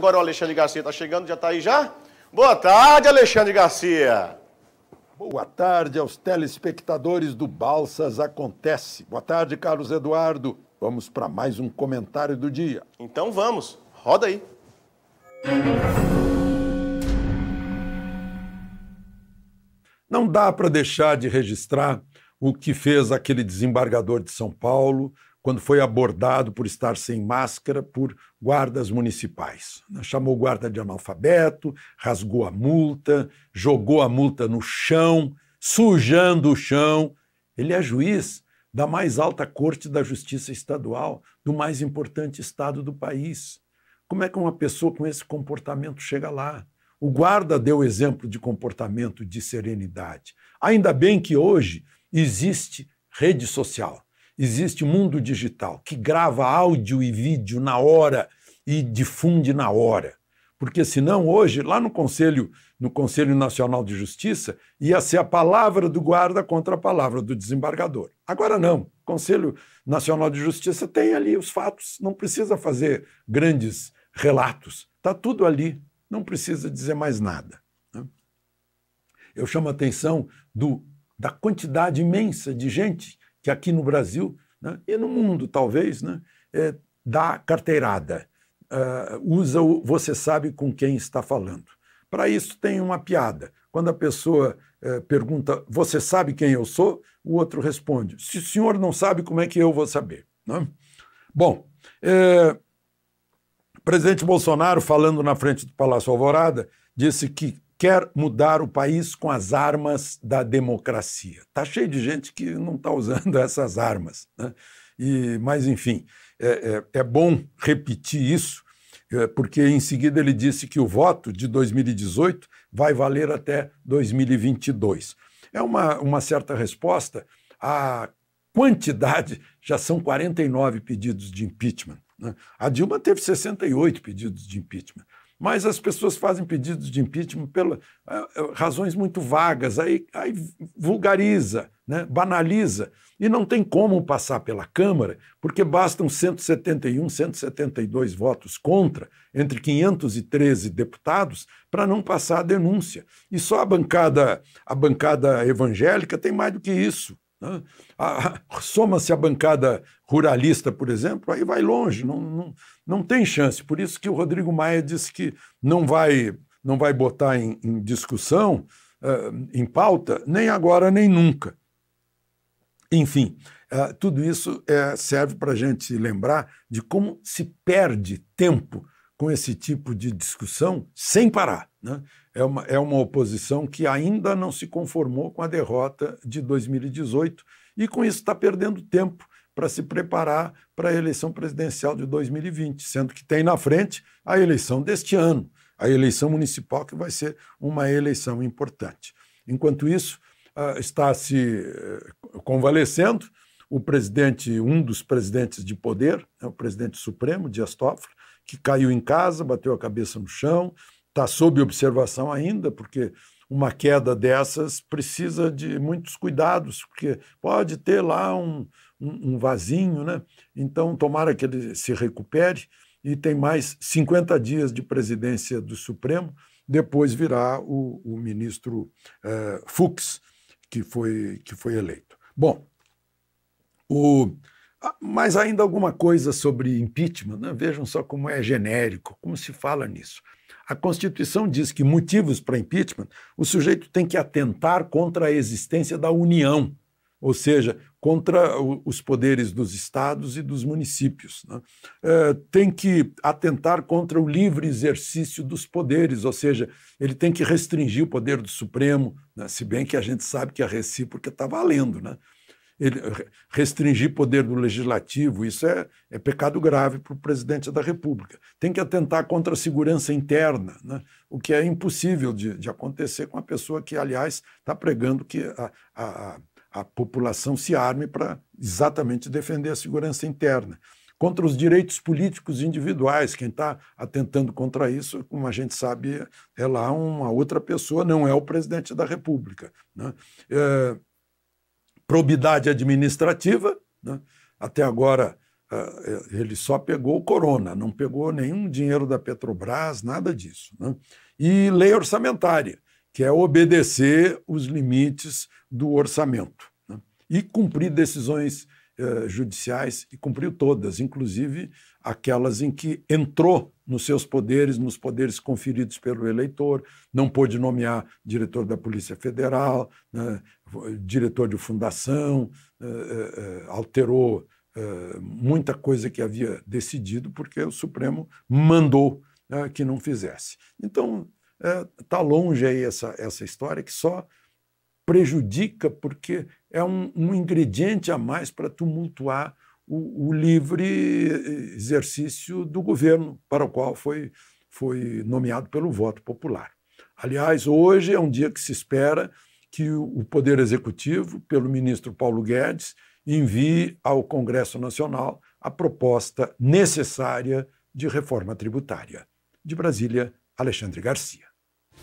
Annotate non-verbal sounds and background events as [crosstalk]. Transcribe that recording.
Agora o Alexandre Garcia está chegando, já está aí já? Boa tarde, Alexandre Garcia. Boa tarde aos telespectadores do Balsas Acontece. Boa tarde, Carlos Eduardo. Vamos para mais um comentário do dia. Então vamos, roda aí. Não dá para deixar de registrar o que fez aquele desembargador de São Paulo, quando foi abordado por estar sem máscara por guardas municipais. Chamou o guarda de analfabeto, rasgou a multa, jogou a multa no chão, sujando o chão. Ele é juiz da mais alta corte da justiça estadual, do mais importante estado do país. Como é que uma pessoa com esse comportamento chega lá? O guarda deu exemplo de comportamento de serenidade. Ainda bem que hoje existe rede social existe o mundo digital, que grava áudio e vídeo na hora e difunde na hora. Porque senão hoje, lá no Conselho, no Conselho Nacional de Justiça, ia ser a palavra do guarda contra a palavra do desembargador. Agora não. O Conselho Nacional de Justiça tem ali os fatos, não precisa fazer grandes relatos. Está tudo ali, não precisa dizer mais nada. Né? Eu chamo a atenção do, da quantidade imensa de gente que aqui no Brasil né, e no mundo, talvez, né, é, dá carteirada. Uh, usa o você sabe com quem está falando. Para isso tem uma piada. Quando a pessoa uh, pergunta, você sabe quem eu sou? O outro responde, se o senhor não sabe, como é que eu vou saber? Né? Bom, é, presidente Bolsonaro, falando na frente do Palácio Alvorada, disse que quer mudar o país com as armas da democracia. Está cheio de gente que não está usando [laughs] essas armas. Né? E, mas, enfim, é, é, é bom repetir isso, é, porque em seguida ele disse que o voto de 2018 vai valer até 2022. É uma, uma certa resposta à quantidade, já são 49 pedidos de impeachment. Né? A Dilma teve 68 pedidos de impeachment. Mas as pessoas fazem pedidos de impeachment pelas é, é, razões muito vagas, aí, aí vulgariza, né? banaliza. E não tem como passar pela Câmara, porque bastam 171, 172 votos contra, entre 513 deputados, para não passar a denúncia. E só a bancada, a bancada evangélica tem mais do que isso. Né? Soma-se a bancada ruralista, por exemplo, aí vai longe, não, não, não tem chance. Por isso que o Rodrigo Maia disse que não vai, não vai botar em, em discussão, uh, em pauta, nem agora nem nunca. Enfim, uh, tudo isso eh, serve para a gente lembrar de como se perde tempo com esse tipo de discussão sem parar. Né? É, uma, é uma oposição que ainda não se conformou com a derrota de 2018 e, com isso, está perdendo tempo para se preparar para a eleição presidencial de 2020, sendo que tem na frente a eleição deste ano, a eleição municipal, que vai ser uma eleição importante. Enquanto isso, ah, está se eh, convalescendo o presidente, um dos presidentes de poder, né, o presidente supremo, Dias Toffoli, que caiu em casa, bateu a cabeça no chão, está sob observação ainda, porque uma queda dessas precisa de muitos cuidados, porque pode ter lá um, um, um né? Então, tomara que ele se recupere e tem mais 50 dias de presidência do Supremo, depois virá o, o ministro eh, Fux, que foi, que foi eleito. Bom, o, ah, mas ainda alguma coisa sobre impeachment, né? vejam só como é genérico, como se fala nisso. A Constituição diz que motivos para impeachment, o sujeito tem que atentar contra a existência da União, ou seja, contra os poderes dos estados e dos municípios. Né? É, tem que atentar contra o livre exercício dos poderes, ou seja, ele tem que restringir o poder do Supremo, né? se bem que a gente sabe que a recíproca está valendo. Né? restringir poder do legislativo, isso é, é pecado grave para o presidente da República. Tem que atentar contra a segurança interna, né? o que é impossível de, de acontecer com a pessoa que, aliás, está pregando que a, a, a população se arme para exatamente defender a segurança interna contra os direitos políticos individuais. Quem está atentando contra isso, como a gente sabe, é lá uma outra pessoa, não é o presidente da República. Né? É, probidade administrativa. Né? Até agora, ah, eh, ele só pegou o corona, não pegou nenhum dinheiro da Petrobras, nada disso. Né? E lei orçamentária, que é obedecer os limites do orçamento né? e cumprir decisões eh, judiciais, e cumpriu todas, inclusive aquelas em que entrou nos seus poderes, nos poderes conferidos pelo eleitor, não pôde nomear diretor da Polícia Federal, né, diretor de fundação, eh, eh, eh alterou eh, muita coisa que havia decidido, porque o Supremo mandou eh, que não fizesse. Então, está eh, longe aí essa, essa história que só prejudica, porque é um, um ingrediente a mais para tumultuar o, o livre exercício do governo para o qual foi, foi nomeado pelo voto popular. Aliás, hoje é um dia que se espera que o Poder Executivo, pelo ministro Paulo Guedes, envie ao Congresso Nacional a proposta necessária de reforma tributária. De Brasília, Alexandre Garcia.